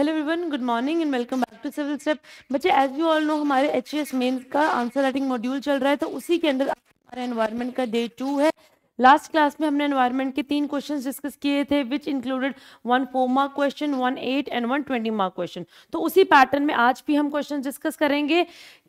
Hello everyone good morning and welcome back to civil step बच्चे as you all know हमारे H S mains का answer writing module चल रहा है तो उसी के अंदर हमारे एनवायरमेंट का डे टू है लास्ट क्लास में हमने एनवायरमेंट के तीन क्वेश्चंस डिस्कस किए थे which included one four mark question one eight and one twenty mark question तो उसी पैटर्न में आज भी हम क्वेश्चन डिस्कस करेंगे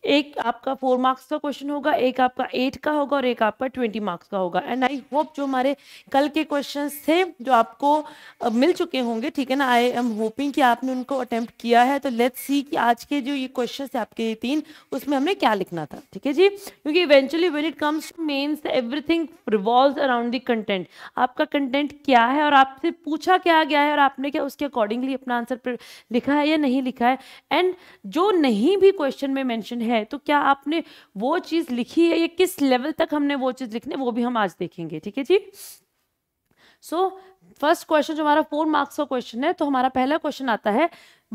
एक आपका फोर मार्क्स का क्वेश्चन होगा एक आपका एट का होगा और एक आपका ट्वेंटी मार्क्स का होगा एंड आई होप जो हमारे कल के क्वेश्चन थे जो आपको मिल चुके होंगे ठीक है ना आई एम होपिंग कि आपने उनको अटेम्प्ट किया है तो लेट्स सी कि आज के जो ये क्वेश्चन है आपके ये तीन उसमें हमने क्या लिखना था ठीक है जी क्योंकि eventually when it comes to mains everything revolve around the content आपका कंटेंट क्या है और आपसे पूछा क्या गया है और आपने क्या उसके अकॉर्डिंगली अपना आंसर लिखा है या नहीं लिखा है एंड जो नहीं भी क्वेश्चन में मैंशन है है तो क्या आपने वो चीज़ लिखी है ये किस लेवल तक हमने वो चीज़ लिखने वो भी हम आज देखेंगे ठीक है जी सो फर्स्ट क्वेश्चन जो हमारा फोर मार्क्स का क्वेश्चन है तो हमारा पहला क्वेश्चन आता है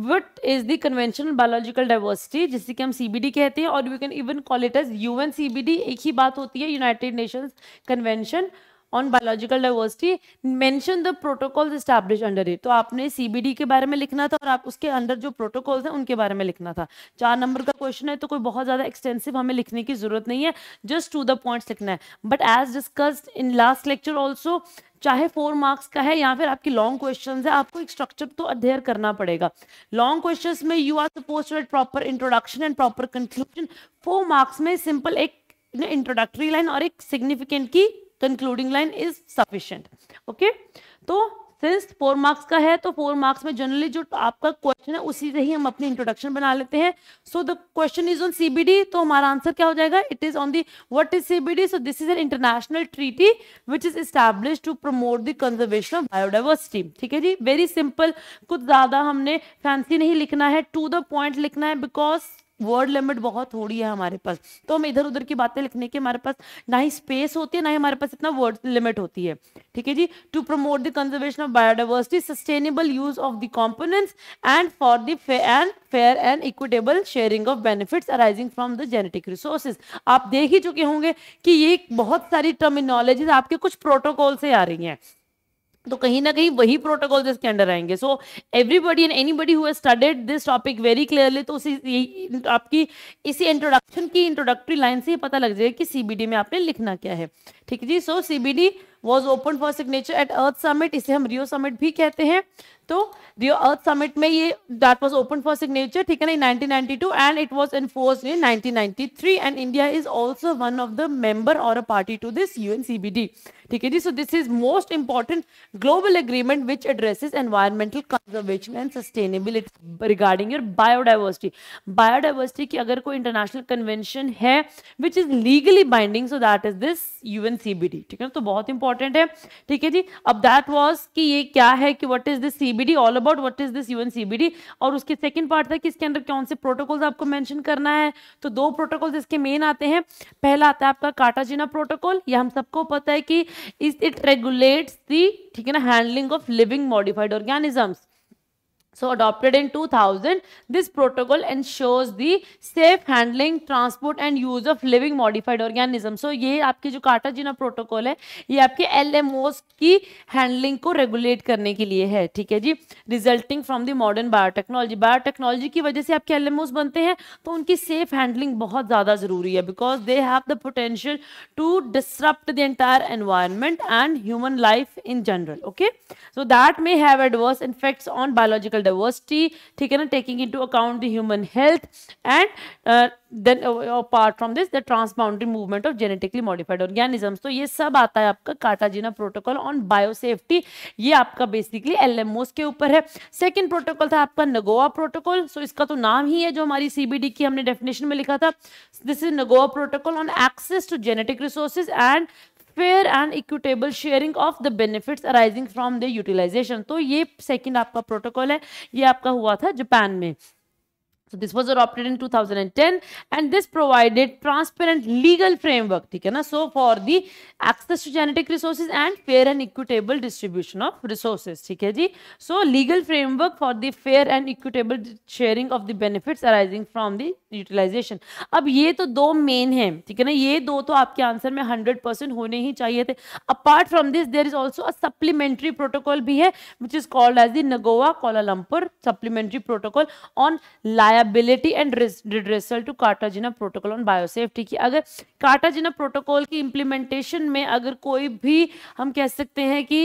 what is the conventional biological diversity जिसे कि हम सीबीडी कहते हैं और you can even call it as UN CBD एक ही बात होती है United Nations convention on biological diversity mention the protocol establish under it तो आपने सीबीडी के बारे में लिखना था और आप उसके अंडर जो प्रोटोकॉल हैं उनके बारे में लिखना था चार नंबर का क्वेश्चन है तो कोई बहुत ज़्यादा एक्सटेंसिव हमें लिखने की जरूरत नहीं है जस्ट टू द पॉइंट्स लिखना है but as discussed in last lecture also चाहे फोर मार्क्स का है या फिर आपकी लॉन्ग क्वेश्चन है आपको एक स्ट्रक्चर तो अध्ययन करना पड़ेगा लॉन्ग क्वेश्चन में you are suppose to proper introduction and proper conclusion four marks में सिंपल एक इंट्रोडक्टरी लाइन और एक सिग्निफिकेंट की concluding line is sufficient okay तो सिंस फोर मार्क्स का है तो फोर मार्क्स में जनरली जो आपका क्वेश्चन है उसी से ही हम अपनी इंट्रोडक्शन बना लेते हैं so the question is on CBD तो हमारा आंसर क्या हो जाएगा it is on the what is CBD so this is an international treaty which is establish to promote the conservation of biodiversity ठीक है जी वेरी सिंपल कुछ ज्यादा हमने फैंसी नहीं लिखना है टू द पॉइंट लिखना है बिकॉज वर्ड लिमिट बहुत थोड़ी है हमारे पास तो हम इधर उधर की बातें लिखने की हमारे पास ना ही स्पेस होती है ना ही हमारे पास इतना वर्ड लिमिट होती है ठीक है जी to promote the conservation of biodiversity sustainable use of the components and for the and fair and equitable sharing of benefits arising from the genetic resources आप देख ही चुके होंगे कि ये बहुत सारी टर्मिनोलॉजीज आपके कुछ प्रोटोकॉल से आ रही है तो कहीं ना कहीं वही प्रोटोकॉल इसके अंडर आएंगे so everybody and buddy who studied this topic very clearly तो उसी यही आपकी इसी इंट्रोडक्शन की इंट्रोडक्टरी लाइन से ही पता लग जाएगा कि सीबीडी में आपने लिखना क्या है ठीक है जी so CBD was open for signature at earth summit इसे हम रियो समिट भी कहते हैं तो रियो अर्थ समिट में ये that was open for signature ठीक है ना ninety two and it was in force in three and India is also one of the member और a party to this U N ठीक है जी so this is most important global agreement which addresses environmental conservation and sustainability regarding your biodiversity biodiversity की अगर कोई international convention है which is legally binding so that is this U N ठीक है ना तो बहुत इंपॉर्टेंट इंपॉर्टेंट है ठीक है जी अब दैट वॉज कि ये क्या है कि what is this CBD all about what is this UN CBD और उसके सेकेंड पार्ट था कि इसके अंदर कौन से प्रोटोकॉल्स आपको मैंशन करना है तो दो प्रोटोकॉल्स इसके मेन आते हैं पहला आता है आपका काटाजीना प्रोटोकॉल यह हम सबको पता है कि इट रेगुलेट्स दी ठीक है ना handling of living modified organisms so adopted in 2000 this protocol ensures the safe handling transport and use of living modified organism so ये आपके जो कार्टाजिना प्रोटोकॉल है ये आपके एल की हैंडलिंग को रेगुलेट करने के लिए है ठीक है जी resulting from the modern biotechnology biotechnology की वजह से आपके एल बनते हैं तो उनकी सेफ हैंडलिंग बहुत ज़्यादा ज़रूरी है because they have the potential to disrupt the entire environment and human life in general okay so that may have adverse effects on biological biodiversity ठीक है ना taking into account the human health and uh, then uh, apart from this the transboundary movement of genetically modified organisms तो ये सब आता है आपका कार्टाजीना protocol on biosafety ये आपका बेसिकली एलएमओस के ऊपर है सेकंड प्रोटोकॉल था आपका नगोवा प्रोटोकॉल सो इसका तो नाम ही है जो हमारी सीबीडी की हमने डेफिनेशन में लिखा था this is Nagoya protocol on access to genetic resources and fair and equitable sharing of the benefits arising from the utilisation तो ये सेकेंड आपका प्रोटोकॉल है ये आपका हुआ था जापान में So this was adopted in 2010 and this provided transparent legal framework. theek hai na So for the access to genetic resources and fair and equitable distribution of resources. theek hai ji So legal framework for the fair and equitable sharing of the benefits arising from the utilization. ab ye to do main hai theek hai na ye do to aapke answer mein 100% hone hi chahiye the Apart from this, there is also a supplementary protocol bhi hai which is called as the Nagoa Kuala Lumpur supplementary protocol on liability liability and redressal to Cartagena protocol on biosafety की अगर कार्टाजिना protocol की implementation में अगर कोई भी हम कह सकते हैं कि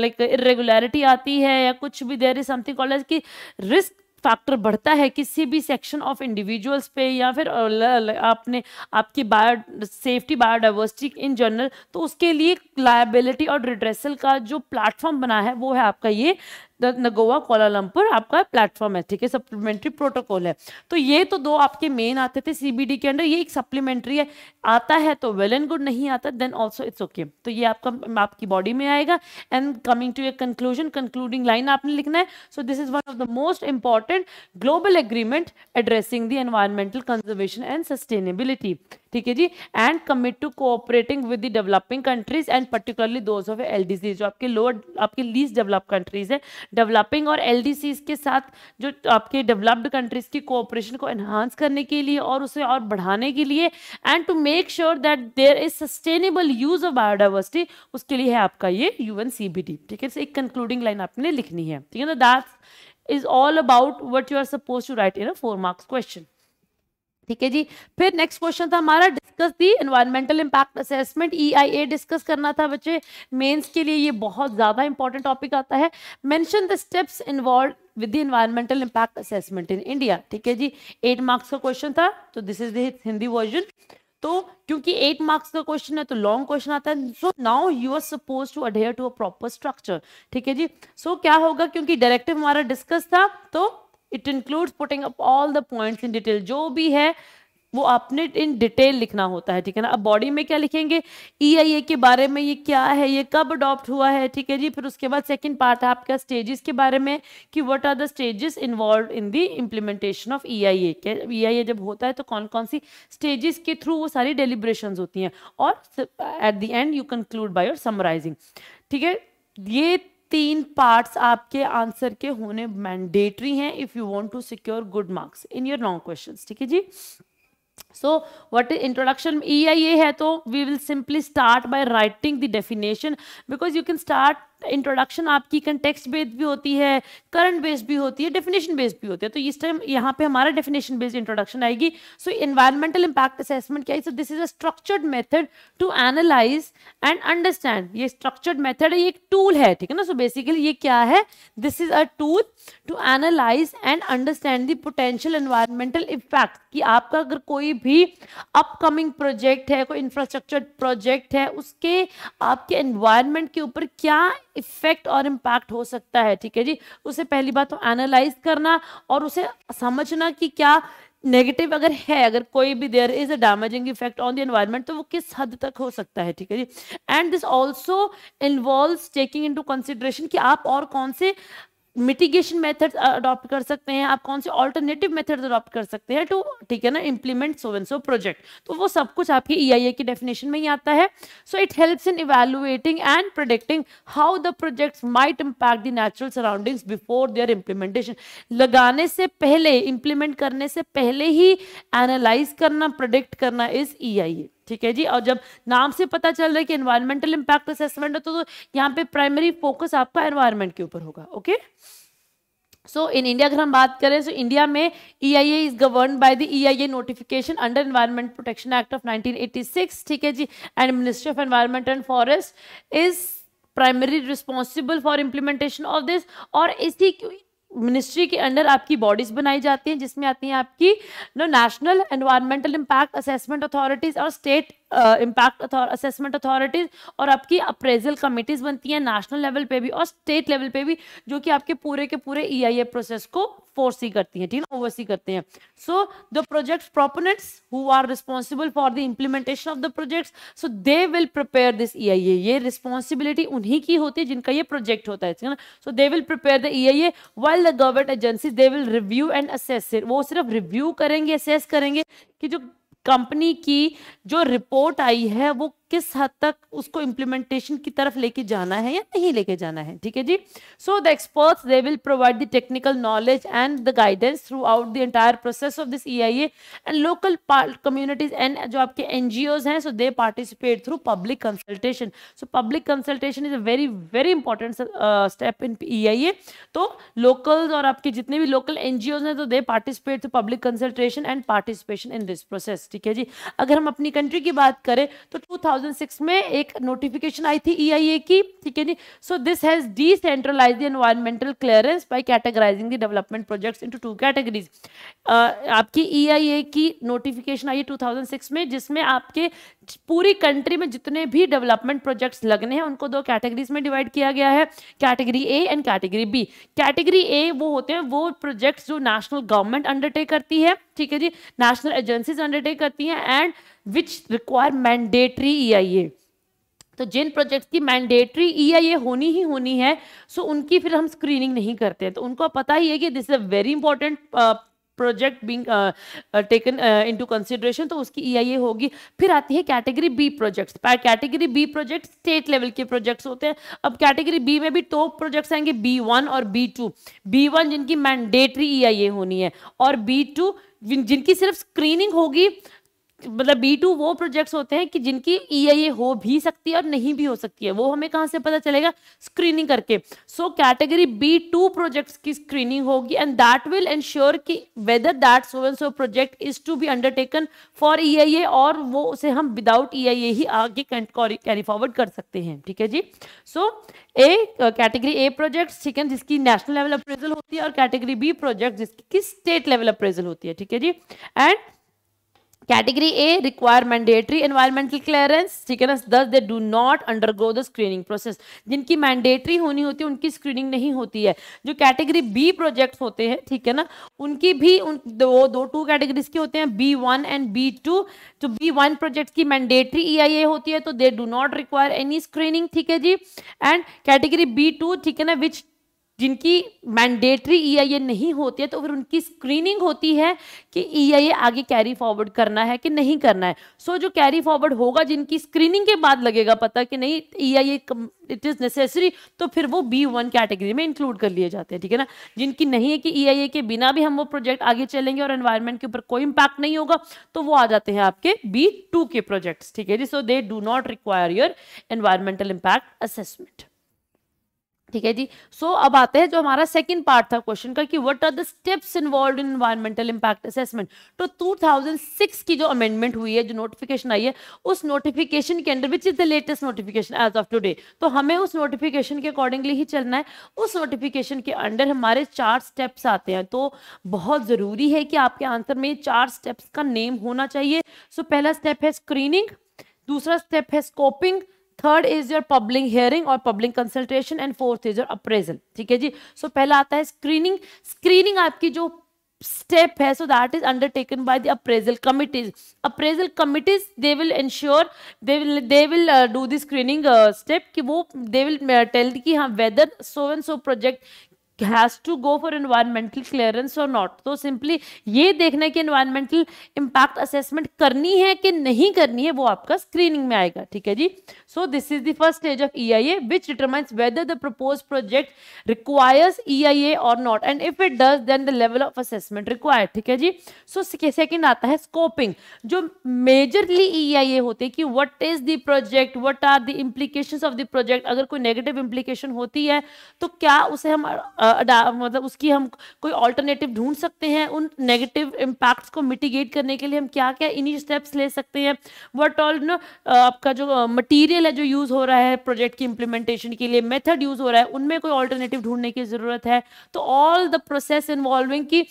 लाइक इरेगुलरिटी आती है या कुछ भी there is something call as कि रिस्क फैक्टर बढ़ता है किसी भी सेक्शन ऑफ इंडिविजुअल्स पे या फिर आपने आपकी biosafety biodiversity in general तो उसके लिए लायबिलिटी और रिड्रेसल का जो प्लेटफॉर्म बना है वो है आपका ये नगोवा कोलालमपुर आपका प्लेटफॉर्म है ठीक है सप्लीमेंट्री प्रोटोकॉल है तो ये तो दो आपके मेन आते थे सीबीडी के अंडर ये एक सप्लीमेंट्री है आता है तो वेल एंड गुड नहीं आता देन ऑल्सो इट्स ओके तो ये आपका आपकी बॉडी में आएगा and coming to a conclusion concluding line आपने लिखना है so this is one of the most important global agreement addressing the environmental conservation and sustainability ठीक है जी and commit to cooperating with the developing countries and particularly those of L जो आपके lower आपके least develop countries है developing और L के साथ जो आपके डेवलप्ड कंट्रीज की कोऑपरेशन को एनहांस करने के लिए और उसे और बढ़ाने के लिए and to make sure that there is sustainable use of biodiversity उसके लिए है आपका ये यू एन ठीक है एक कंक्लूडिंग लाइन आपने लिखनी है ठीक है ना that is all about what you are suppose to write in a four marks question ठीक है जी फिर नेक्स्ट क्वेश्चन था हमारा discuss the environmental impact assessment EIA discuss करना था बच्चे मेंस के लिए ये बहुत ज़्यादा इंपॉर्टेंट टॉपिक आता है mention the steps involve with the environmental impact assessment in India ठीक है जी एट मार्क्स का क्वेश्चन था तो this is the Hindi version तो क्योंकि एट मार्क्स का क्वेश्चन है तो लॉन्ग क्वेश्चन आता है so now you are suppose to adhere to a proper structure ठीक है जी सो so, क्या होगा क्योंकि डायरेक्टिव हमारा डिस्कस था तो it includes putting up all the points in detail जो भी है वो आपने इन डिटेल लिखना होता है ठीक है ना अब बॉडी में क्या लिखेंगे ई आई ए के बारे में ये क्या है ये कब अडॉप्ट हुआ है ठीक है जी फिर उसके बाद सेकंड पार्ट है आपका स्टेजेस के बारे में कि what are the stages involve in the implementation of E I A के ई आई ए जब होता है तो कौन कौन सी स्टेजेस के थ्रू वो सारी डेलीब्रेशन होती हैं और at the end you conclude by your summarising ठीक है ये तीन पार्ट्स आपके आंसर के होने मैंडेटरी हैं if you want to secure good marks in your long questions ठीक है जी so what is introduction E I है तो we will simply start by writing the definition because you can start introduction आपकी context based भी होती है current based भी होती है डेफिनेशन बेस्ड भी होती है तो इस टाइम यहाँ पे हमारा डेफिनेशन बेस्ड इंट्रोडक्शन आएगी सो इन्वायरमेंटल इम्पैक्ट असेसमेंट क्या है so this is a structured method to analyse and understand ये स्ट्रक्चर्ड मेथड है ये एक टूल है ठीक है ना सो बेसिकली ये क्या है this is a tool to analyse and understand the potential environmental impact कि आपका अगर कोई भी अपकमिंग प्रोजेक्ट है कोई इंफ्रास्ट्रक्चर प्रोजेक्ट है उसके आपके एनवायरमेंट के ऊपर क्या इफेक्ट और इम्पैक्ट हो सकता है ठीक है जी उसे पहली बात तो एनालाइज करना और उसे समझना कि क्या नेगेटिव अगर है अगर कोई भी there is a damaging effect on the environment तो वो किस हद तक हो सकता है ठीक है जी and this also involve taking into consideration कि आप और कौन से मिटिगेशन मेथड्स अडॉप्ट कर सकते हैं आप कौन से ऑल्टरनेटिव मेथड्स अडॉप्ट कर सकते हैं टू ठीक है ना implement so and so project तो वो सब कुछ आपके ई की डेफिनेशन में ही आता है so it helps in evaluating and predicting how the projects might impact the natural surroundings before their implementation लगाने से पहले इम्प्लीमेंट करने से पहले ही एनालाइज करना प्रोडिक्ट करना इज ई आई ए ठीक है जी और जब नाम से पता चल रहा है कि एनवायरमेंटल इंपैक्ट असेसमेंट है तो, तो यहाँ पे प्राइमरी फोकस आपका एनवायरमेंट के ऊपर होगा ओके सो इन इंडिया अगर हम बात करें सो इंडिया में E I A is govern by the E I A notification under environment protection act of 1986 ठीक है जी and ministry of environment and forest is primary responsible for implementation of this और इसी ministry के under आपकी bodies बनाई जाती हैं जिसमें आती हैं आपकी नो national environmental impact assessment authorities और स्टेट इम्पैक्ट असेसमेंट अथॉरिटीज़ और आपकी अप्रेजल कमिटीज बनती हैं नेशनल लेवल पे भी और स्टेट लेवल पे भी जो कि आपके पूरे के पूरे ई e प्रोसेस को फोरसी करती है ठीक ना ओवरसी करते हैं so the project proponents who are responsible for the implementation of the project so they will prepare this E I A ये रिस्पॉन्सिबिलिटी उन्हीं की होती है जिनका ये प्रोजेक्ट होता है ठीक ना so they will prepare the E I A while the government agency they will review and assess वो सिर्फ रिव्यू करेंगे असेस करेंगे कि जो कंपनी की जो रिपोर्ट आई है वो किस हद तक उसको इम्प्लीमेंटेशन की तरफ लेके जाना है या नहीं लेके जाना है ठीक है जी so the experts they will provide the technical knowledge and the guidance throughout the entire process of this E I A and local communities and जो आपके एन जी ओज हैं so they participate through public consultation so public consultation is a very very important step in E I A तो local और आपके जितने भी local N G Os हैं तो they participate through public consultation and participation in this process ठीक है जी अगर हम अपनी कंट्री की बात करें तो टू 2006 में एक नोटिफिकेशन आई थी ईआईए e की ठीक है नी so this has decentralise the environmental clearance by categorising the development projects into two categories आपकी ईआईए e की नोटिफिकेशन आई है सिक्स में जिसमें आपके पूरी कंट्री में जितने भी डेवलपमेंट प्रोजेक्ट्स लगने हैं उनको दो कैटेगरीज में डिवाइड किया गया है category A and category B category A वो होते हैं वो प्रोजेक्ट्स जो नेशनल गवर्नमेंट अंडरटेक करती है ठीक है जी नेशनल एजेंसीज अंडरटेक करती हैं and which require mandatory E I A तो जिन प्रोजेक्ट्स की मैंडेटरी ई आई ए होनी ही होनी है सो उनकी फिर हम स्क्रीनिंग नहीं करते हैं तो उनको पता ही है कि this is a very important project being taken into consideration तो उसकी ईआईए e होगी फिर आती है category B projects category B project state level के प्रोजेक्ट्स होते हैं अब कैटेगरी बी में भी टॉप प्रोजेक्ट्स आएंगे बी वन और बी टू बी वन जिनकी मैंडेटरी ईआईए e होनी है और बी टू जिनकी सिर्फ स्क्रीनिंग होगी मतलब बी टू वो प्रोजेक्ट्स होते हैं कि जिनकी ई आई ए हो भी सकती है और नहीं भी हो सकती है वो हमें कहाँ से पता चलेगा स्क्रीनिंग करके so category B two projects की स्क्रीनिंग होगी एंड दैट विल एंश्योर कि whether that so and so project is to be undertaken for E I A और वो उसे हम विदाउट ई आई ए ही आगे कैरी फॉरवर्ड कर सकते हैं ठीक है जी सो ए कैटेगरी ए प्रोजेक्ट ठीक है जिसकी नेशनल लेवल अप्रेजल होती है और कैटेगरी बी प्रोजेक्ट जिसकी स्टेट लेवल अप्रेजल होती है ठीक है जी and category A require mandatory environmental clearance ठीक है ना thus they do not undergo the screening process जिनकी मैंडेटरी होनी होती है उनकी स्क्रीनिंग नहीं होती है जो कैटेगरी बी प्रोजेक्ट होते हैं ठीक है ना उनकी भी उन दो दो टू कैटेगरीज के होते हैं B one and B two जो बी वन प्रोजेक्ट की मैंडेटरी ई आई ए होती है तो they do not require any screening ठीक है जी एंड कैटेगरी बी टू ठीक है ना विच जिनकी मैंडेटरी ईआईए e नहीं होती है तो फिर उनकी स्क्रीनिंग होती है कि ईआईए e आगे कैरी फॉरवर्ड करना है कि नहीं करना है सो so, जो कैरी फॉरवर्ड होगा जिनकी स्क्रीनिंग के बाद लगेगा पता कि नहीं ईआईए इट इज़ नेसेसरी तो फिर वो बी वन कैटेगरी में इंक्लूड कर लिए जाते हैं ठीक है ना जिनकी नहीं है कि ई e के बिना भी हम वो प्रोजेक्ट आगे चलेंगे और एनवायरमेंट के ऊपर कोई इम्पैक्ट नहीं होगा तो वो आ जाते हैं आपके बी टू के प्रोजेक्ट्स ठीक है जी so they do not require your environmental impact assessment ठीक है जी सो so, अब आते हैं जो हमारा सेकंड पार्ट था क्वेश्चन का कि what are the steps involve in environmental impact assessment तो 2006 की जो अमेंडमेंट हुई है जो नोटिफिकेशन आई है उस नोटिफिकेशन के under which is the latest notification as of today तो हमें उस नोटिफिकेशन के अकॉर्डिंगली ही चलना है उस नोटिफिकेशन के अंडर हमारे चार स्टेप्स आते हैं तो बहुत ज़रूरी है कि आपके आंसर में चार स्टेप्स का नेम होना चाहिए सो so, पहला स्टेप है स्क्रीनिंग दूसरा स्टेप है scoping third is your public hearing और public consultation and fourth is your appraisal ठीक है जी सो so, पहला आता है स्क्रीनिंग स्क्रीनिंग आपकी जो स्टेप है so that is undertaken by the appraisal committees appraisal committees they will ensure they will they will do the screening step कि वो दे विल टेल कि हाँ whether so and so project has to go for environmental clearance और not तो simply ये देखना है कि इन्वायरमेंटल इम्पैक्ट असेसमेंट करनी है कि नहीं करनी है वो आपका स्क्रीनिंग में आएगा ठीक है जी so this is the first stage of E I A which determines whether the propose project requires E I A और not and if it does then the level of assessment required ठीक है जी so so, second आता है scoping जो majorly E I ए होते हैं कि what is the project what are the implication of the project अगर कोई नेगेटिव इम्प्लीकेशन होती है तो क्या उसे हम uh, मतलब उसकी हम कोई ऑल्टरनेटिव ढूंढ सकते हैं उन नेगेटिव इम्पैक्ट्स को मिटिगेट करने के लिए हम क्या क्या इन्हीं स्टेप्स ले सकते हैं वट ऑल ना आपका जो मटीरियल है जो यूज़ हो रहा है प्रोजेक्ट की इम्प्लीमेंटेशन के लिए मेथड यूज़ हो रहा है उनमें कोई ऑल्टरनेटिव ढूंढने की ज़रूरत है तो all the process involving key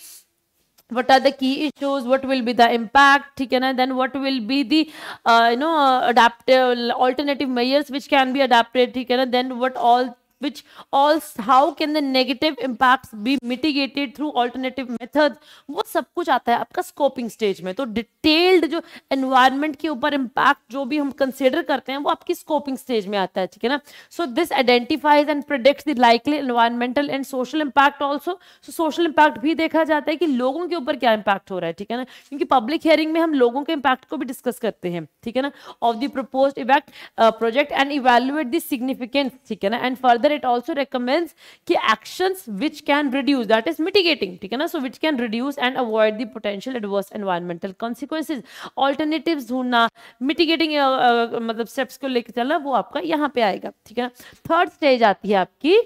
what are the key issues what will be the impact ठीक है ना then what will be the uh, you know adaptive alternative measures which can be ठीक है ना then what all which all how can the negative impacts be mitigated through alternative methods वो सब कुछ आता है आपका स्कोपिंग स्टेज में तो डिटेल्ड जो एनवायरमेंट के ऊपर इम्पैक्ट जो भी हम कंसिडर करते हैं वो आपकी स्कोपिंग स्टेज में आता है ठीक है ना so this identifies and predict the likely environmental and social impact also so social impact भी देखा जाता है कि लोगों के ऊपर क्या इम्पैक्ट हो रहा है ठीक है ना क्योंकि पब्लिक हियरिंग में हम लोगों के इम्पैक्ट को भी डिस्कस करते हैं ठीक है ना of the propose effect project and evaluate the significance ठीक है ना and further further it also recommends कि actions which can reduce that is mitigating ठीक है ना so which can reduce and avoid the potential adverse environmental consequences alternatives ढूंढना mitigating uh, uh, मतलब steps को लेकर चलना वो आपका यहाँ पे आएगा ठीक है ना थर्ड स्टेज आती है आपकी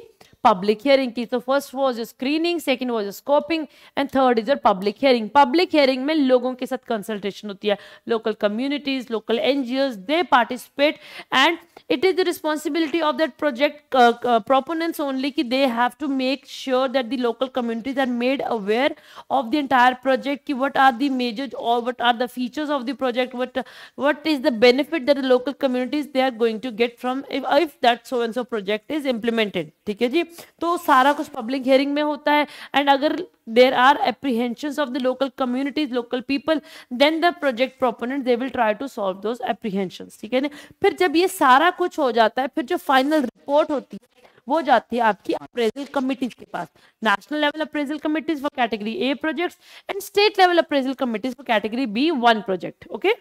public hearing की तो first screening, second was was scoping and third is your public hearing. Public hearing में लोगों के साथ consultation होती है local communities, local NGOs they participate and it is the responsibility of that project uh, uh, proponents only ki they have to make sure that the local communities are made aware of the entire project ki what are the major or what are the features of the project what uh, what is the benefit that the local communities they are going to get from if, if that so and so project is implemented theek hai ji तो सारा कुछ public hearing में होता है and अगर there are apprehensions of the local communities local people then the project proponent they will try to solve those apprehensions ठीक है ना फिर जब ये सारा कुछ हो जाता है फिर जो फाइनल रिपोर्ट होती है वो जाती है आपकी अप्रेजल कमिटीज के पास national level appraisal committees for category A projects and state level appraisal committees for category B one project okay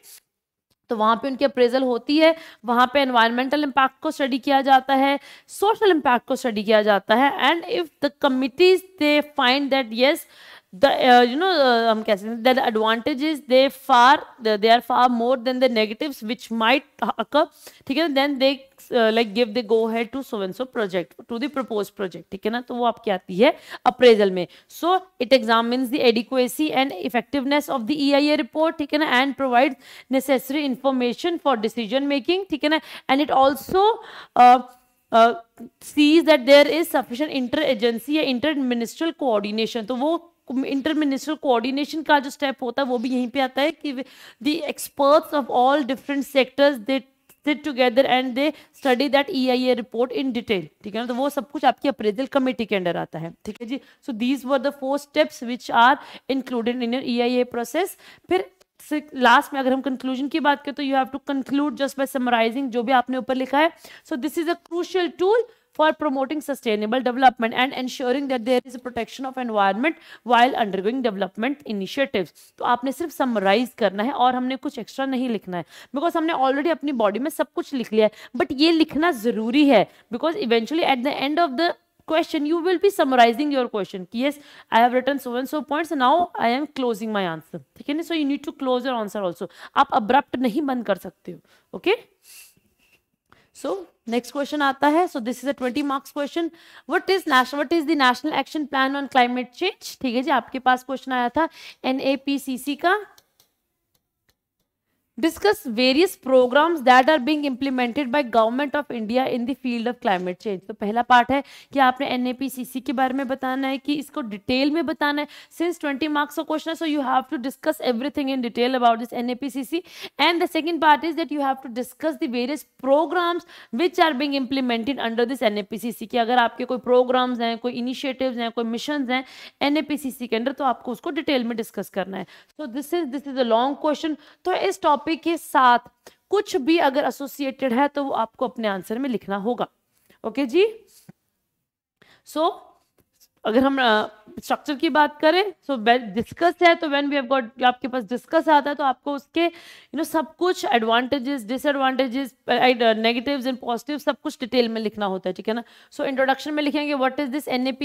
तो वहाँ पे उनकी अप्रेजल होती है वहाँ पे एनवायरमेंटल इम्पैक्ट को स्टडी किया जाता है सोशल इम्पैक्ट को स्टडी किया जाता है and if the committees they find that yes the the uh, you know uh, um, their advantages they far they are far more than the negatives which might occur ठीक है then they like give the go ahead to so and so project to the propose project ठीक है ना तो वो आपकी आती है अप्रेजल में so it examines the adequacy and effectiveness of the EIA report ठीक है ना and provide necessary information for decision making ठीक है ना and it also sees that there is sufficient inter agency या इंटर मिनिस्ट्रल कोऑर्डिनेशन तो वो inter ministerial coordination का जो स्टेप होता है वो भी यहीं पे आता है कि the experts of all different sectors they sit together and they study that E report in detail ठीक है ना तो वो सब कुछ आपकी अप्रेजल कमेटी के अंडर आता है ठीक है जी so these were the four steps which are included in E I A process फिर लास्ट में अगर हम कंक्लूजन की बात करें तो you have to conclude just by summarising जो भी आपने ऊपर लिखा है so this is a crucial tool for promoting sustainable development and ensuring that there is a protection of environment while undergoing development initiatives तो आपने सिर्फ समराइज करना है और हमने कुछ एक्स्ट्रा नहीं लिखना है बिकॉज हमने ऑलरेडी अपनी बॉडी में सब कुछ लिख लिया है बट ये लिखना जरूरी है because eventually at the end of the question you will be summarizing your question yes i have written so and so points now i am closing my answer theek hai na so you need to close your answer also aap abrupt nahi band kar sakte ho okay so next question आता है so this is a twenty marks question what is national what is the national action plan on climate change ठीक है जी आपके पास question आया था NAPCC का discuss various programme that are being implemented by government of India in the field of climate change तो पहला part है कि आपने एन ए पी सी सी के बारे में बताना है कि इसको डिटेल में बताना है सिंस 20 मार्क्स का क्वेश्चन है so you have to discuss everything in detail about this C and the second part is that you have to discuss the various programmes which are being implemented under this N A P C C कि अगर आपके कोई programmes हैं कोई initiatives हैं कोई mission हैं सी के अंडर तो आपको उसको डिटेल में डिस्कस करना है so this is this is a long question तो इस टॉपिक टॉपिक के साथ कुछ भी अगर एसोसिएटेड है तो वो आपको अपने आंसर में लिखना होगा ओके okay, जी सो so, अगर हम स्ट्रक्चर uh, की बात करें सो डिस्कस है तो व्हेन वी हैव गॉट आपके पास डिस्कस आता है तो आपको उसके यू you नो know, सब कुछ advantages disadvantages negatives and positive सब कुछ डिटेल में लिखना होता है ठीक है ना सो so, इंट्रोडक्शन में लिखेंगे what is this N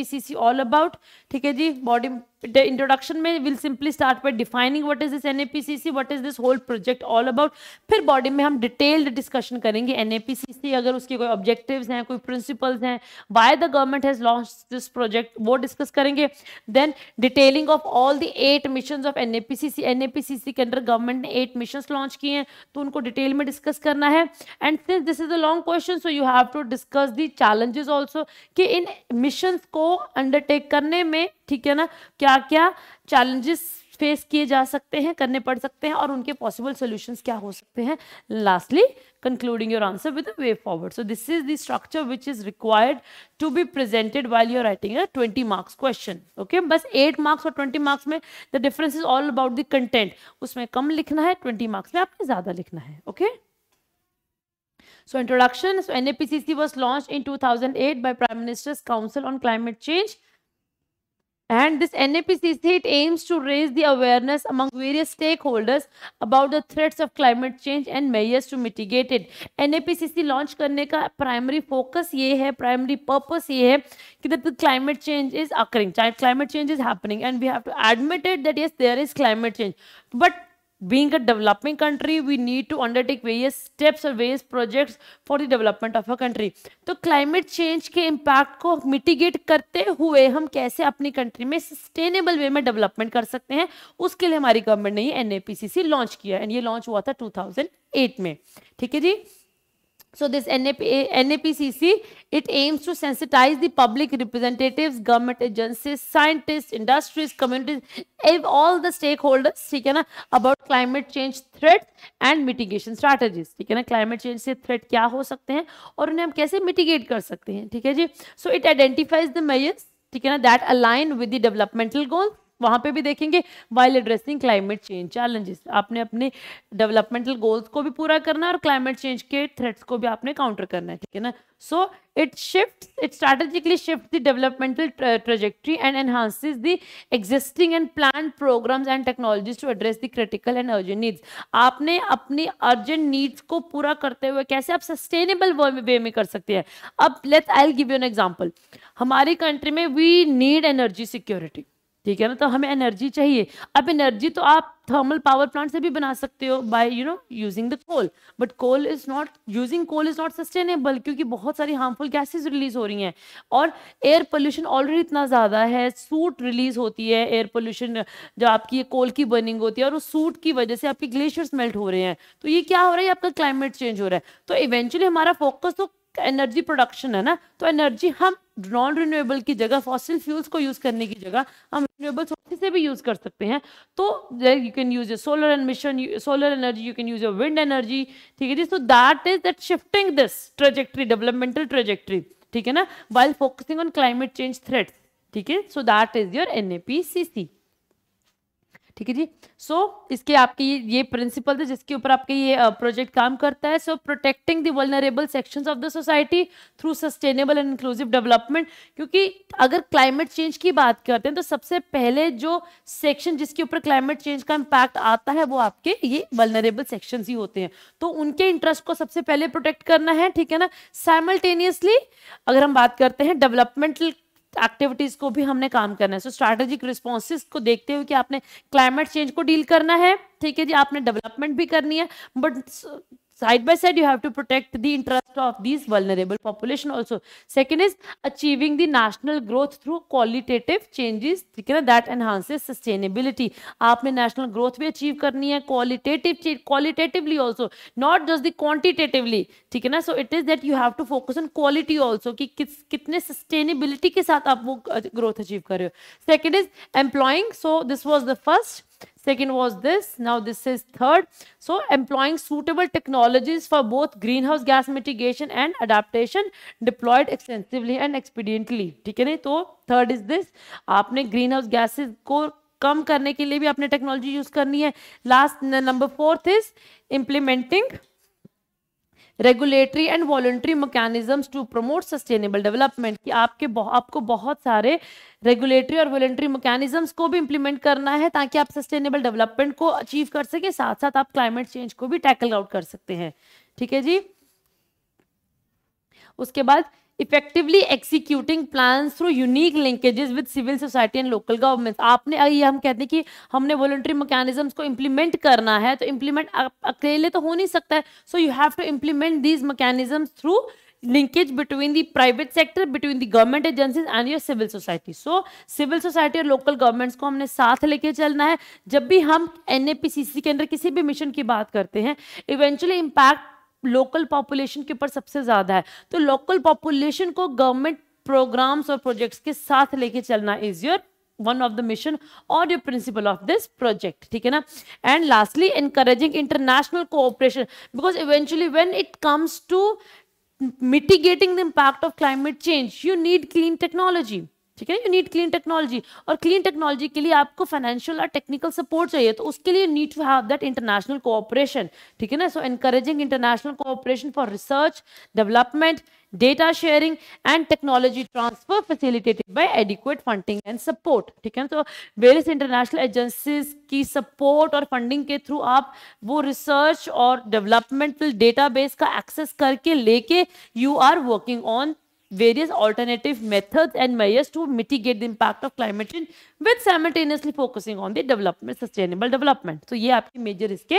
all about ठीक है जी बॉडी इंट्रोडक्शन में will simply start by defining what is this NAPCC what is this whole project all about फिर बॉडी में हम डिटेल्ड डिस्कशन करेंगे एनएपीसीसी अगर उसके कोई ऑब्जेक्टिव्स हैं कोई प्रिंसिपल्स हैं why the government has launch this project वो डिस्कस करेंगे then detailing of all the eight mission of NAPCC NAPCC के अंडर गवर्नमेंट ने एट मिशन लॉन्च किए हैं तो उनको डिटेल में डिस्कस करना है and since this is a long question so you have to discuss the challenges also कि इन मिशन को अंडरटेक करने में ठीक है ना क्या क्या चैलेंजेस फेस किए जा सकते हैं करने पड़ सकते हैं और उनके पॉसिबल सॉल्यूशंस क्या हो सकते हैं lastly concluding your answer with way forward so this is the structure which is required to be presented while your writing a 20 marks question okay बस 8 मार्क्स और 20 मार्क्स में the difference is all about the content उसमें कम लिखना है twenty marks में आपने ज्यादा लिखना है okay okay? so introduction so npcc was launched in 2008 by prime minister's council on climate change And this NAPCC, it aims to raise the awareness among various stakeholders about the threats of climate change and measures to mitigate it. NAPCC launch karne ka primary focus ye primary purpose ye hai, that climate change is occurring, climate change is happening and we have to admit it that yes, there is climate change. But being a developing country we need to undertake various steps or various projects for the development of a country तो climate change ke impact ko mitigate karte hue hum kaise apni country mein sustainable way mein development kar sakte hain uske liye hamari government ne ye NAPCC launch kiya and ye launch hua tha 2008 mein theek hai ji So this NAPCC, it aims to sensitize the public representatives, government agencies, scientists, industries, communities, all the stakeholders ठीक है about climate change threat and mitigation strategies ठीक है climate change threat क्या हो सकते हैं और उन्हें हम mitigate कर सकते So it identifies the measures ठीक है that align with the developmental goals वहां पे भी देखेंगे while addressing climate change challenges आपने अपने डेवलपमेंटल गोल्स को भी पूरा करना है और क्लाइमेट चेंज के थ्रेट्स को भी आपने काउंटर करना है ठीक है ना so it shift it strategically shift the developmental trajectory and enhances the existing and plan programmes and technologies to address the critical and urgent needs आपने अपनी अर्जेंट नीड्स को पूरा करते हुए कैसे आप सस्टेनेबल वे में कर सकते हैं अब let I give you an example हमारी कंट्री में वी नीड एनर्जी सिक्योरिटी ठीक है ना तो हमें एनर्जी चाहिए अब एनर्जी तो आप थर्मल पावर प्लांट से भी बना सकते हो by you know using the coal but coal is not using coal is not sustainable क्योंकि बहुत सारी हार्मफुल गैसेस रिलीज हो रही हैं और एयर पोल्यूशन ऑलरेडी इतना ज़्यादा है सूट रिलीज होती है एयर पोल्यूशन जो आपकी कोल की बर्निंग होती है और उस सूट की वजह से आपके ग्लेशियर्स मेल्ट हो रहे हैं तो ये क्या हो रहा है आपका क्लाइमेट चेंज हो रहा है तो इवेंचुअली हमारा फोकस तो एनर्जी प्रोडक्शन है ना तो एनर्जी हम नॉन रिन्यूएबल की जगह फॉसिल फ्यूल्स को यूज करने की जगह हम रिन्यूएबल सोर्सेज से भी यूज कर सकते हैं तो you can use your solar and mission solar energy you can use your wind energy ठीक है जी so that is that shifting this trajectory developmental trajectory ठीक है ना while focusing on climate change threat ठीक है so that is your N A P C C ठीक है जी सो so, इसके आपके ये प्रिंसिपल थे जिसके ऊपर आपके ये प्रोजेक्ट काम करता है so protecting the vulnerable section of the society through sustainable and inclusive development क्योंकि अगर क्लाइमेट चेंज की बात करते हैं तो सबसे पहले जो सेक्शन जिसके ऊपर क्लाइमेट चेंज का इम्पैक्ट आता है वो आपके ये वर्नरेबल सेक्शन ही होते हैं तो उनके इंटरेस्ट को सबसे पहले प्रोटेक्ट करना है ठीक है ना साइमल्टेनियसली अगर हम बात करते हैं डेवलपमेंटल एक्टिविटीज को भी हमने काम करना है सो स्ट्रेटेजिक रिस्पॉन्सिस को देखते हुए कि आपने क्लाइमेट चेंज को डील करना है ठीक है जी आपने डेवलपमेंट भी करनी है but side by side you have to protect the interest of these vulnerable population also second is achieving the national growth through qualitative changes ठीक that enhances sustainability to national growth भी achieve qualitative qualitatively also not just the quantitatively so it is that you have to focus on quality also कि sustainability growth achieve second is employing so this was the first second was this now this is third so employing suitable technologies for both greenhouse gas mitigation and adaptation deployed extensively and expediently theek hai na to third is this aapne greenhouse gases ko kam karne ke liye bhi आपने technology use karni hai last number fourth is implementing regulatory and voluntary mechanisms to promote sustainable development कि आपके बहु, आपको बहुत सारे regulatory और voluntary mechanisms को भी इम्प्लीमेंट करना है ताकि आप सस्टेनेबल डेवलपमेंट को अचीव कर सके साथ साथ आप क्लाइमेट चेंज को भी टैकल आउट कर सकते हैं ठीक है जी उसके बाद effectively executing plan through unique linkages with civil society and local government आपने ये हम कहते हैं कि हमने वॉलंट्री मैकेनिज्म को इम्प्लीमेंट करना है तो इम्प्लीमेंट अकेले तो हो नहीं सकता है so you have to implement these mechanism through linkage between the private sector between the government agencies and your civil society so civil society और लोकल गवर्नमेंट्स को हमने साथ लेके चलना है जब भी हम एन के अंदर किसी भी मिशन की बात करते हैं इवेंचुअली इम्पैक्ट लोकल पॉपुलेशन के ऊपर सबसे ज़्यादा है तो लोकल पॉपुलेशन को गवर्नमेंट प्रोग्राम्स और प्रोजेक्ट्स के साथ लेके चलना is your one of the mission और your principal of this project ठीक है ना and lastly encouraging international cooperation because eventually when it comes to mitigating the impact of climate change you need clean technology ठीक है you need clean technology और clean technology के लिए आपको financial और टेक्निकल सपोर्ट चाहिए तो उसके लिए need to have that international cooperation ठीक है ना so encouraging international cooperation for research development data sharing and technology transfer facilitated by adequate funding and support ठीक है ना तो वेरियस इंटरनेशनल एजेंसीज की सपोर्ट और फंडिंग के थ्रू आप वो रिसर्च और डेवलपमेंटल डेटाबेस का एक्सेस करके लेके you are working on various alternative methods and measures to mitigate the impact of climate change with simultaneously focusing on the development sustainable development so ye aapke major iske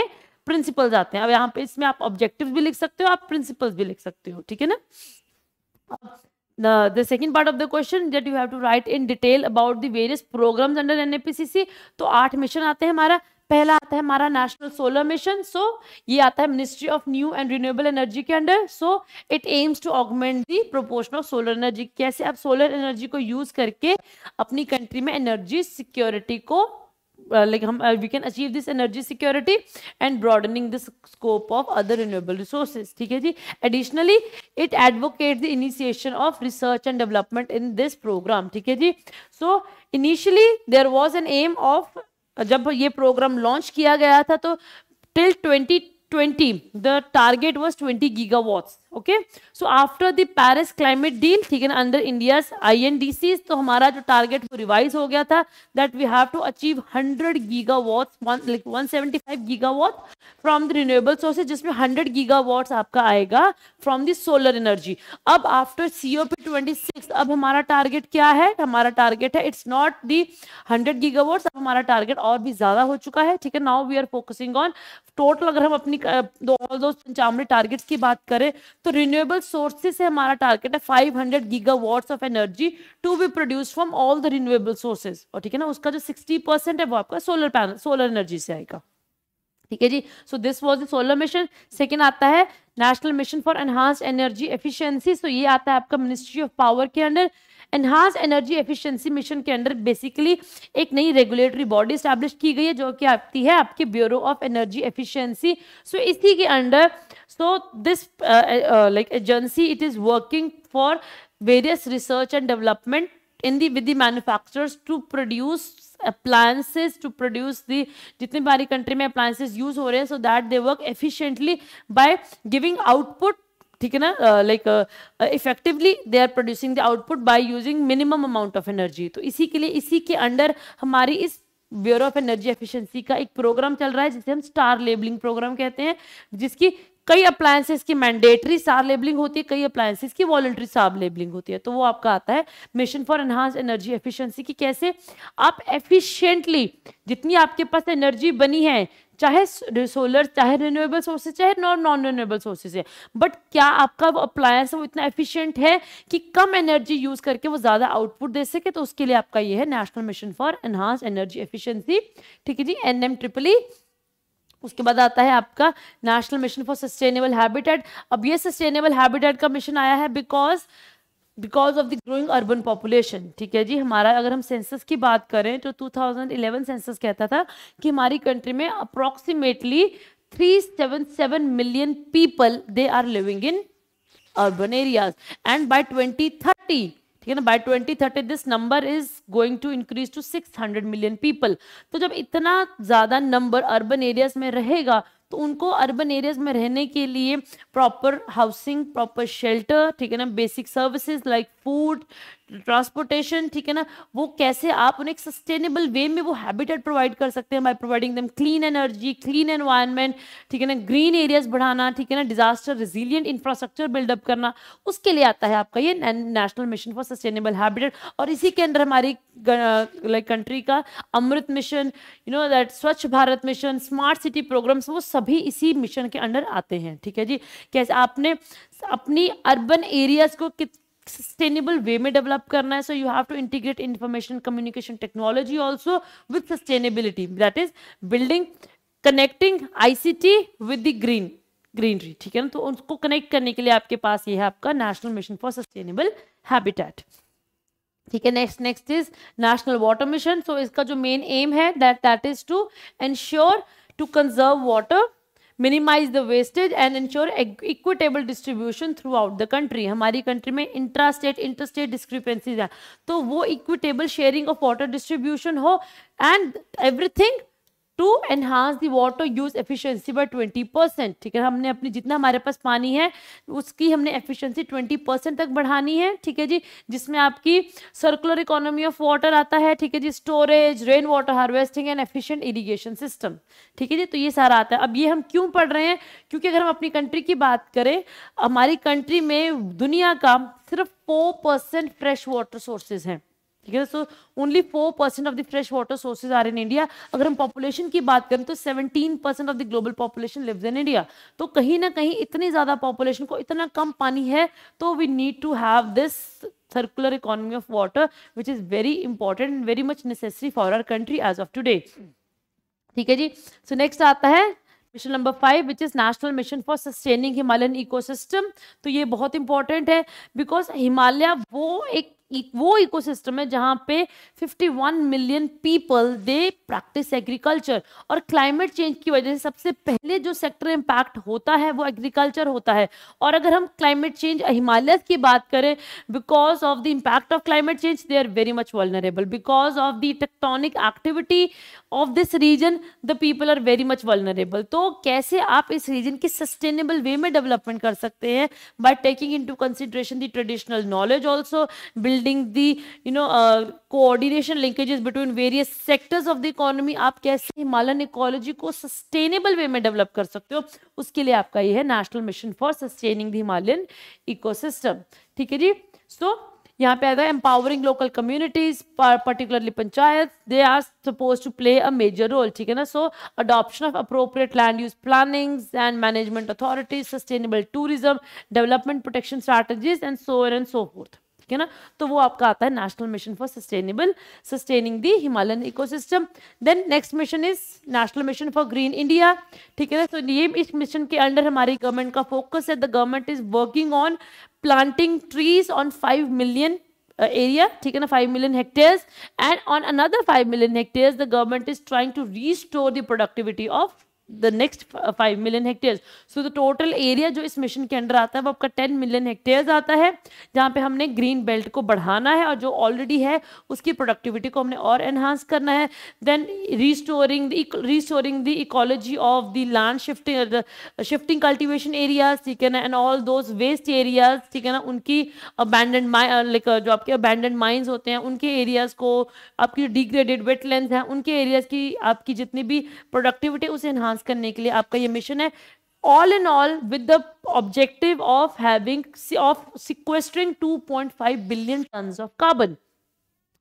principles aate hain ab yahan pe isme aap objectives bhi likh sakte ho aap principles bhi likh sakte ho theek hai na Now, the second part of the question that you have to write in detail about the various programs under NAPCC तो eight mission आते हैं हमारा पहला आता है हमारा national solar mission सो ये आता है ministry of new and renewable energy के under so it aims to augment the proportion of solar energy कैसे आप सोलर एनर्जी को यूज करके अपनी कंट्री में एनर्जी सिक्योरिटी को लाइक uh, हम we can achieve this energy security and broadening this scope of other renewable resources ठीक है जी additionally it advocate the initiation of research and development in this programme ठीक है जी so initially there was an aim of जब ये programme launch किया गया था तो till 2020 the target was 20 gigawatts okay so after the Paris climate deal ठीक है ना अंडर इंडिया आई एन तो हमारा जो टारगेट वो रिवाइज हो गया था that we have to achieve hundred gigawatts like one seventy five gigawatt from the renewable sources जिसमें हंड्रेड गीगा वॉट्स आपका आएगा फ्रॉम द सोलर एनर्जी अब after C O P twenty six अब हमारा target क्या है हमारा target है it's not the hundred gigawatts अब हमारा टारगेट और भी ज्यादा हो चुका है ठीक है now we are focusing on total अगर हम अपनी दो, टारगेट्स की बात करें तो रिन्यूएबल सोर्सेज से हमारा टारगेट है 500 hundred giga gigawatts of energy to be produce from all the renewable sources और ठीक है ना उसका जो 60 परसेंट है वो आपका सोलर पैनल सोलर एनर्जी से आएगा ठीक है जी so this was the solar mission second आता है national mission for enhance energy efficiency so ये आता है आपका मिनिस्ट्री ऑफ पावर के under enhance energy efficiency mission के अंडर बेसिकली एक नई रेगुलेटरी बॉडी स्टैब्लिश की गई है जो कि आती है आपके bureau of energy efficiency so इसी के under so this like agency it is working for various research and development in the with manufacturers to produce appliances to produce the जितने बारी कंट्री में अप्लायंसेज यूज हो रहे हैं so that they work efficiently by giving output ठीक है ना like effectively they are producing the output by using minimum amount of energy तो इसी के लिए इसी के अंडर हमारी इस ब्यूरो ऑफ एनर्जी एफिशिएंसी का एक प्रोग्राम चल रहा है जिसे हम स्टार लेबलिंग प्रोग्राम कहते हैं जिसकी कई अप्लायंसेस की मैंडेटरी स्टार लेबलिंग होती है कई अप्लायंसेस की वॉलंटरी स्टार लेबलिंग होती है तो वो आपका आता है mission for enhance energy efficiency की कैसे आप एफिशिएंटली जितनी आपके पास एनर्जी बनी है चाहे सोलर चाहे रिन्यूएबल सोर्सेज चाहे नॉन नॉन रिन्यूएबल सोर्सेज है बट क्या आपका अप्लायंस वो इतना एफिशिएंट है कि कम एनर्जी यूज करके वो ज़्यादा आउटपुट दे सके तो उसके लिए आपका ये है national mission for enhance energy efficiency ठीक है जी एन एम ट्रिपली उसके बाद आता है आपका national mission for sustainable habitat अब ये सस्टेनेबल हैबिटेट का मिशन आया है because because of the growing urban population ठीक है जी हमारा अगर हम सेंसस की बात करें तो 2011 सेंसस कहता था कि हमारी कंट्री में approximately 377 million people they are living in urban areas and by 2030 ठीक है ना by 2030 this number is going to increase to 600 million people तो जब इतना ज़्यादा नंबर अर्बन एरियाज में रहेगा तो उनको अर्बन एरियाज में रहने के लिए प्रॉपर हाउसिंग प्रॉपर शेल्टर ठीक है ना basic services like food transportation ठीक है ना वो कैसे आप उन्हें एक सस्टेनेबल वे में वो हैबिटेट प्रोवाइड कर सकते हैं by providing them clean energy clean environment ठीक है ना ग्रीन एरियाज बढ़ाना ठीक है ना डिजास्टर रिजिलियंट इंफ्रास्ट्रक्चर बिल्डअप करना उसके लिए आता है आपका ये national mission for sustainable habitat और इसी के अंदर हमारी लाइक कंट्री का AMRUT mission you know that Swachh Bharat mission smart city programmes वो सभी इसी मिशन के अंडर आते हैं ठीक है जी कैसे आपने अपनी अर्बन एरियाज को कित सस्टेनेबल वे में डेवलप करना है so you have to integrate information communication technology also with sustainability that is building connecting ICT with the green greenery ठीक है ना तो उसको कनेक्ट करने के लिए आपके पास ये है आपका national mission for sustainable habitat ठीक है next next is national water mission so इसका जो मेन एम है that that is to ensure to conserve water minimise the wastage and ensure equitable distribution throughout the country हमारी country में intra state inter state discrepancies है तो वो equitable sharing of water distribution हो and everything to enhance the water use efficiency by twenty percent ठीक है हमने अपनी जितना हमारे पास पानी है उसकी हमने एफिशियंसी ट्वेंटी परसेंट तक बढ़ानी है ठीक है जी जिसमें आपकी सर्कुलर इकोनॉमी ऑफ वाटर आता है ठीक है जी storage rain water harvesting and efficient irrigation system ठीक है जी तो ये सारा आता है अब ये हम क्यों पढ़ रहे हैं क्योंकि अगर हम अपनी कंट्री की बात करें हमारी कंट्री में दुनिया का सिर्फ four percent fresh water sources हैं ठीक है so only four percent of the fresh water sources are in India अगर हम पॉपुलेशन की बात करें तो seventeen percent of the global population lives in India तो कहीं ना कहीं इतनी ज़्यादा पॉपुलेशन को इतना कम पानी है तो we need to have this circular economy of water which is very important and very much necessary for our country as of today ठीक है जी सो so नेक्स्ट आता है mission number five which is national mission for sustaining Himalayan ecosystem तो ये बहुत important है because Himalaya वो एक वो इकोसिस्टम है जहाँ पे 51 million people they practice agriculture और क्लाइमेट चेंज की वजह से सबसे पहले जो सेक्टर इंपैक्ट होता है वो एग्रीकल्चर होता है और अगर हम क्लाइमेट चेंज हिमालय की बात करें because of the impact of climate change they are very much vulnerable because of the tectonic activity of this region the people are very much vulnerable तो कैसे आप इस रीजन की सस्टेनेबल वे में development कर सकते हैं by taking into consideration the traditional knowledge also build building the you know uh, coordination linkages between various sectors of the economy आप कैसे हिमालयन इकोलॉजी को सस्टेनेबल वे में डेवलप कर सकते हो उसके लिए आपका ये है national mission for sustaining the Himalayan ecosystem ठीक है जी सो so, यहाँ पे आता है empowering local communities particularly panchayat they are suppose to play a major role ठीक है ना so adoption of appropriate land use planning and management authorities sustainable tourism development protection strategies and so and so fourth ठीक है ना तो वो आपका आता है national mission for sustainable sustaining the Himalayan ecosystem then next mission is national mission for green India ठीक है ना तो ये इस मिशन के अंडर हमारी गवर्नमेंट का फोकस है the government is working on planting trees on five million area ठीक है ना five million hectares and on another five million hectares the government is trying to restore the productivity of the next five million hectares so the total area जो इस mission के under आता है वो आपका टेन मिलियन हेक्टेयर्स आता है जहाँ पे हमने ग्रीन बेल्ट को बढ़ाना है और जो ऑलरेडी है उसकी प्रोडक्टिविटी को हमने और एनहांस करना है then restoring restoring the ecology of the land shifting shifting cultivation areas ठीक है ना and all those waste areas ठीक है ना उनकी अबैंडेंड लाइक uh, uh, जो आपके अबैंडेंड माइंड होते हैं उनके एरियाज को आपकी डिग्रेडेड वेटलैंड हैं उनके एरियाज की आपकी जितनी भी प्रोडक्टिविटी उसे एनहांस एडवांस करने के लिए आपका ये मिशन है all in all with the objective of having of sequestering 2.5 billion ton of carbon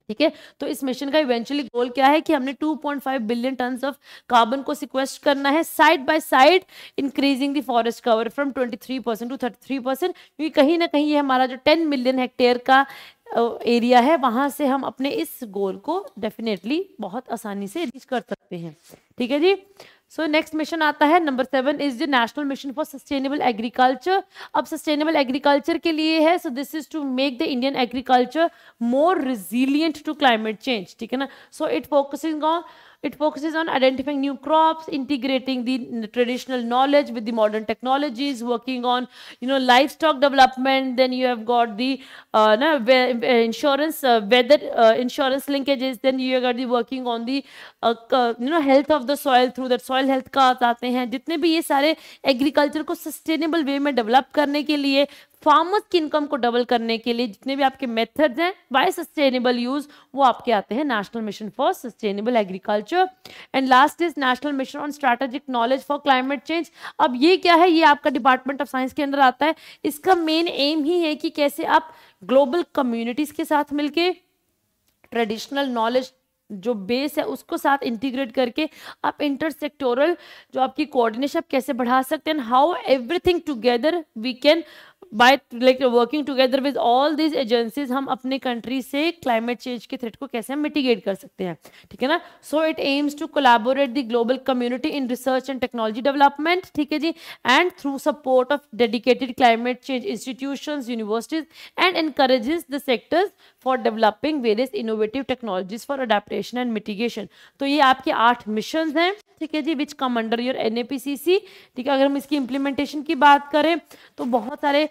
ठीक है तो इस मिशन का इवेंचुअली गोल क्या है कि हमने 2.5 बिलियन टन ऑफ कार्बन को सिक्वेस्ट करना है side by side increasing the forest cover from 23 percent to 33 percent क्योंकि कहीं ना कहीं ये हमारा जो 10 मिलियन हेक्टेयर का एरिया है वहां से हम अपने इस गोल को डेफिनेटली बहुत आसानी से रीच कर सकते हैं ठीक है जी सो नेक्स्ट मिशन आता है number seven is the national mission for sustainable agriculture अब सस्टेनेबल एग्रीकल्चर के लिए है so this is to make the Indian agriculture more resilient to climate change ठीक है ना so it focusing on It focuses on identifying new crops, integrating the traditional knowledge with the modern technologies, working on, you know, livestock development. Then you have got the uh, no, uh, insurance, uh, weather uh, insurance linkages. Then you got the working on the, uh, uh you know, health of the soil through that soil health cards आते हैं जितने भी ये सारे agriculture को sustainable way में develop करने के लिए फार्मर्स की इनकम को डबल करने के लिए जितने भी आपके मेथड्स हैं बाय सस्टेनेबल यूज वो आपके आते हैं national mission for sustainable agriculture and last is national mission on strategic knowledge for climate change अब ये क्या है ये आपका डिपार्टमेंट ऑफ साइंस के अंदर आता है इसका मेन एम ही है कि कैसे आप ग्लोबल कम्युनिटीज के साथ मिलकर ट्रेडिशनल नॉलेज जो बेस है उसको साथ इंटीग्रेट करके आप इंटरसेक्टोरल जो आपकी कोऑर्डिनेशन आप कैसे बढ़ा सकते हैं how everything together we can by like working together with all these agencies हम अपने कंट्री से क्लाइमेट चेंज के थ्रेट को कैसे हम मिटिगेट कर सकते हैं ठीक है ना so it aims to collaborate the global community in research and technology development ठीक है जी and through support of dedicated climate change institution universities and encourages the sectors for developing various innovative technologies for adaptation and mitigation तो ये आपके आठ mission हैं ठीक है जी which come under your N ठीक है अगर हम इसकी इम्प्लीमेंटेशन की बात करें तो बहुत सारे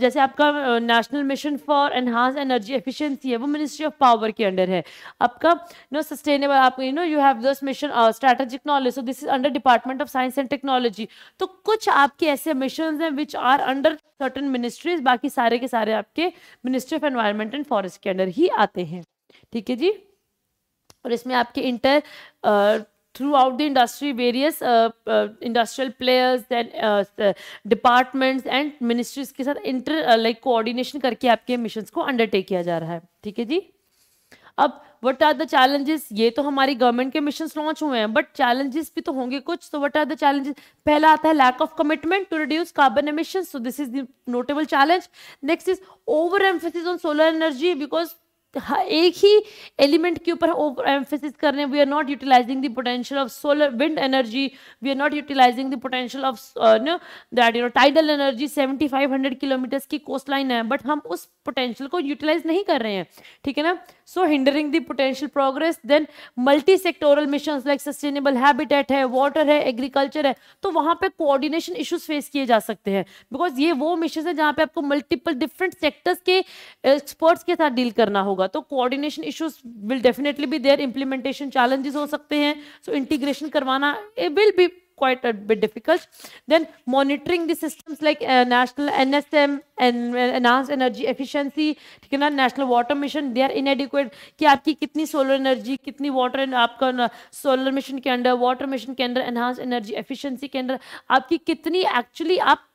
जैसे आपका national mission for enhance energy efficiency है वो मिनिस्ट्री ऑफ पावर के अंडर है आपका नो सस्टेनेबल आप you know you have this mission strategic knowledge so this is under department of science and technology तो कुछ आपके ऐसे मिशन हैं which are under certain ministries बाकी सारे के सारे आपके ministry of environment and forest के अंडर ही आते हैं ठीक है जी और इसमें आपके inter throughout the industry, various uh, uh, industrial players, then departments and ministries के साथ इंटर लाइक कोऑर्डिनेशन करके आपके मिशन को अंडरटेक किया जा रहा है ठीक है जी अब वट आर द चैलेंजेस ये तो हमारी गवर्नमेंट के मिशन लॉन्च हुए हैं बट चैलेंजेस भी तो होंगे कुछ तो वट आर द चैलेंजेस पहला आता है lack of commitment to reduce carbon emission so this is notable challenge next is over emphasis on solar energy because हाँ, एक ही एलिमेंट के ऊपर एम्फेसिस कर रहे हैं we are not utilising the potential of solar wind energy we are not utilising the potential of know that you know tidal energy 7500 kilometres की coast line है but हम उस पोटेंशियल को यूटिलाइज नहीं कर रहे हैं ठीक है ना so hindering the potential progress then multi sectoral mission like sustainable habitat है वाटर है एग्रीकल्चर है तो वहाँ पर कोऑर्डिनेशन इशूज फेस किए जा सकते हैं बिकॉज ये वो मिशन है जहाँ पे आपको मल्टीपल डिफरेंट सेक्टर्स के एक्सपर्ट्स uh, के साथ डील करना होगा होगा तो coordination issues will definitely be there implementation challenges हो सकते हैं सो इंटीग्रेशन करवाना it will be quite bit difficult then monitoring the systems like national N S M and energy efficiency ठीक है ना national water mission they are inadequate कि आपकी कितनी सोलर एनर्जी कितनी वाटर आपका सोलर मिशन के अंडर वाटर मिशन के अंडर एनहांस एनर्जी एफिशिएंसी के अंडर आपकी कितनी एक्चुअली आप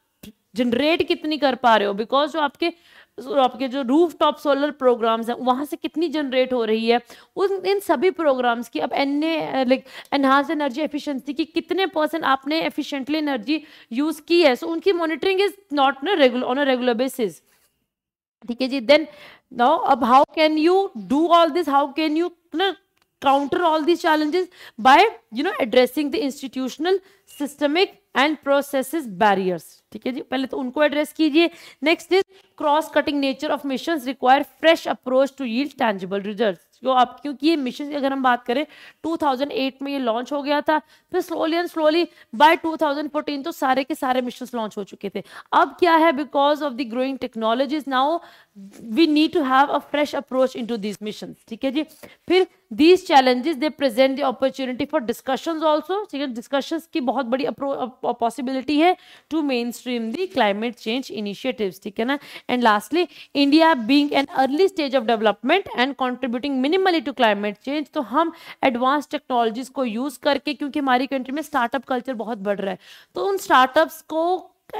जनरेट कितनी कर पा रहे हो बिकॉज जो आपके आपके जो रूफ टॉप सोलर प्रोग्राम्स हैं वहाँ से कितनी जनरेट हो रही है उन इन सभी प्रोग्राम्स की अब an like enhance energy efficiency की कितने परसेंट आपने एफिशिएंटली एनर्जी यूज़ की है सो so, उनकी monitoring is not on a regular basis ठीक है जी देन नाउ अब how can you do all this how can you counter all these challenges by you know addressing the institutional systemic and process barriers ठीक है जी पहले तो उनको एड्रेस कीजिए next is cross cutting nature of mission require fresh approach to yield tangible result जो आप क्योंकि ये मिशन की अगर हम बात करें 2008 में ये लॉन्च हो गया था फिर स्लोली एंड स्लोली बाय 2014 तो सारे के सारे मिशन लॉन्च हो चुके थे अब क्या है because of the growing technologies now we need to have a fresh approach into this mission ठीक है जी फिर these challenges they present the opportunity for discussions also ठीक है डिस्कशंस की बहुत बड़ी पॉसिबिलिटी है to mainstream the climate change initiative ठीक है ना and lastly India being an early stage of development and contributing minimally to climate change तो हम एडवांस टेक्नोलॉजीज को यूज़ करके क्योंकि हमारी कंट्री में स्टार्टअप कल्चर बहुत बढ़ रहा है तो उन स्टार्टअप्स को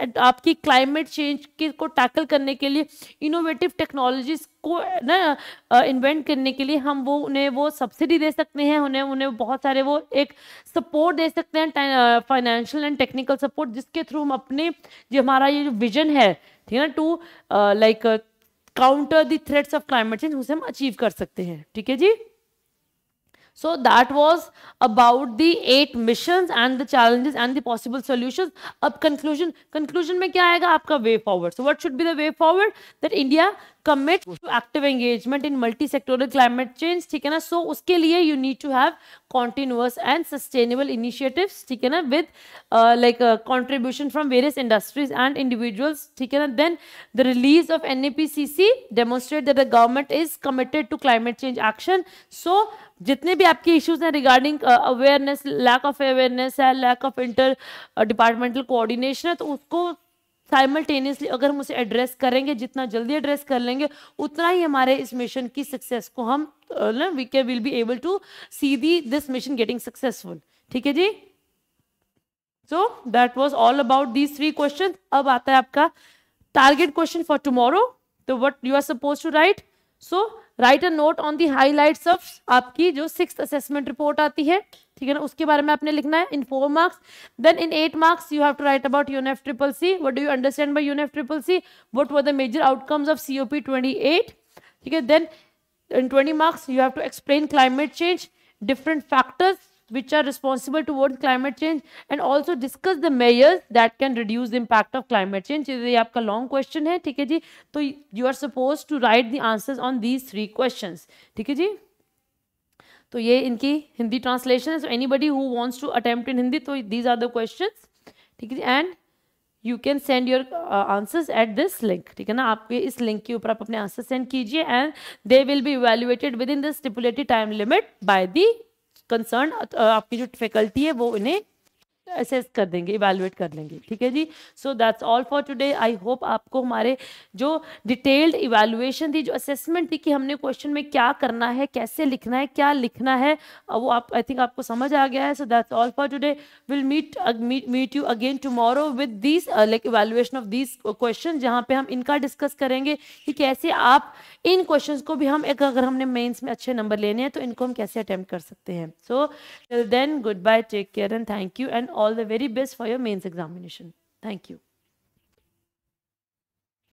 आपकी क्लाइमेट चेंज के को टैकल करने के लिए इनोवेटिव टेक्नोलॉजीज को ना इन्वेंट करने के लिए हम वो उन्हें वो सब्सिडी दे सकते हैं उन्हें उन्हें बहुत सारे वो एक सपोर्ट दे सकते हैं फाइनेंशियल एंड टेक्निकल सपोर्ट जिसके थ्रू हम अपने जो हमारा ये जो विजन है ठीक है to like counter the threats of climate change उसे हम अचीव कर सकते हैं ठीक है जी So that was about the eight missions and the challenges and the possible solutions. Up conclusion, conclusion में क्या आएगा आपका way forward. So what should be the way forward? That India commits to active engagement in multi-sectoral climate change. ठीक So उसके लिए you need to have continuous and sustainable initiatives. ठीक है With uh, like a uh, contribution from various industries and individuals. ठीक Then the release of NAPCC demonstrate that the government is committed to climate change action. So जितने भी आपके issues हैं regarding awareness lack of awareness है lack of inter departmental coordination है तो उसको simultaneously अगर हम उसे एड्रेस करेंगे जितना जल्दी एड्रेस कर लेंगे उतना ही हमारे इस मिशन की सक्सेस को हम वी के will be able to see the this mission getting successful ठीक है जी so that was all about these three question अब आता है आपका target question for tomorrow what you are suppose to write so write a note on the highlights of आपकी जो six assessment report आती है ठीक है ना उसके बारे में आपने लिखना है in four marks then in eight marks you have to write about UNF triple C what do you understand by UNF triple C what were the major outcomes of C O P twenty eight ठीक है then in twenty marks you have to explain climate change different factors which are responsible towards climate change and also discuss the measures that can reduce the impact of climate change ये aapka long question hai theek hai ji so you are supposed to write the answers on these three questions theek hai ji to ye inki hindi translation है so anybody who wants to attempt in hindi so these are the questions theek hai है and you can send your answers at this link ठीक है ना आपके इस link के ऊपर आप अपने आंसर सेंड कीजिए and they will be evaluated within the stipulated time limit by the concern आपकी जो फैकल्टी है वो इन्हें असेस कर देंगे इवेलुएट कर लेंगे ठीक है जी so that's all for today I hope आपको हमारे जो डिटेल्ड इवेलुएशन थी जो असेसमेंट थी कि हमने क्वेश्चन में क्या करना है कैसे लिखना है क्या लिखना है वो आप आई थिंक आपको समझ आ गया है so that's all for today will meet meet you again tomorrow with this like evaluation of this question जहाँ पे हम इनका डिस्कस करेंगे कि कैसे आप इन क्वेश्चन को भी हम एक अगर हमने मेन्स में अच्छे नंबर लेने हैं तो इनको हम कैसे अटेम्प्ट कर सकते हैं so then goodbye take care and thank you and all the very best for your mains examination. Thank you.